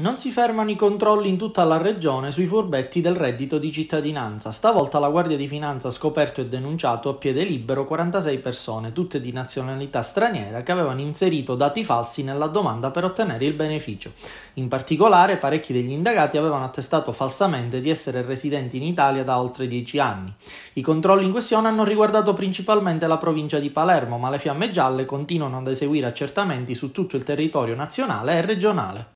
Non si fermano i controlli in tutta la regione sui furbetti del reddito di cittadinanza. Stavolta la Guardia di Finanza ha scoperto e denunciato a piede libero 46 persone, tutte di nazionalità straniera, che avevano inserito dati falsi nella domanda per ottenere il beneficio. In particolare, parecchi degli indagati avevano attestato falsamente di essere residenti in Italia da oltre 10 anni. I controlli in questione hanno riguardato principalmente la provincia di Palermo, ma le fiamme gialle continuano ad eseguire accertamenti su tutto il territorio nazionale e regionale.